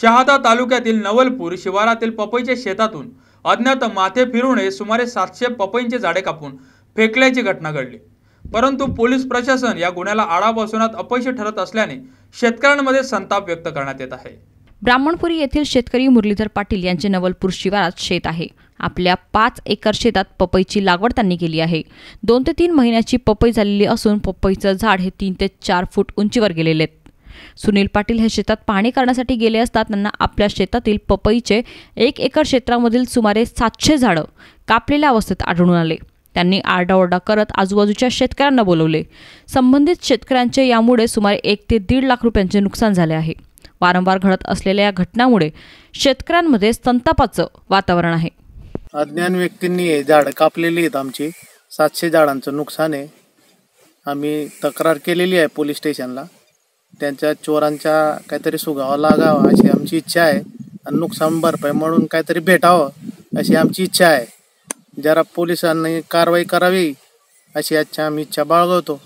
शहादा तालुक्यातील नवलपूर शिवारातील पपईच्या शेतातून अज्ञात माथे फिरून सुमारे सातशे पपईंचे झाडे कापून फेकल्याची घटना घडली परंतु पोलीस प्रशासन या गुन्ह्याला आळा बसवण्यात अपयशी ठरत असल्याने शेतकऱ्यांमध्ये संताप व्यक्त करण्यात येत आहे ब्राह्मणपुरी येथील शेतकरी मुरलीधर पाटील यांचे नवलपूर शिवारात शेत आहे आपल्या पाच एकर शेतात पपईची लागवड त्यांनी केली आहे दोन ते तीन महिन्याची पपई झालेली असून पपईचं झाड हे तीन ते चार फूट उंचीवर गेलेले आहेत सुनील पाटील हे शेतात पाणी करण्यासाठी गेले असता त्यांना आपल्या शेतातील पपईचे एक एकर क्षेत्रामधील सुमारे सातशे झाडं कापलेल्या अवस्थेत आढळून आले त्यांनी आरडाओरडा करत आजूबाजूच्या शेतकऱ्यांना बोलवले संबंधित शेतकऱ्यांचे यामुळे सुमारे एक ते दीड लाख रुपयांचे नुकसान झाले आहे वारंवार घडत असलेल्या या घटनामुळे शेतकऱ्यांमध्ये संतापाचं वातावरण आहे अज्ञान व्यक्तींनी हे झाडं कापलेली आहेत आमची सातशे झाडांचं नुकसान आहे आम्ही तक्रार केलेली आहे पोलीस स्टेशनला त्यांच्या चोरांच्या काहीतरी सुगावा लागावा अशी आमची इच्छा आहे आणि नुकसान भरपाई म्हणून काहीतरी भेटावं अशी आमची इच्छा आहे जरा पोलिसांनी कारवाई करावी अशी आजच्या आम्ही इच्छा बाळगवतो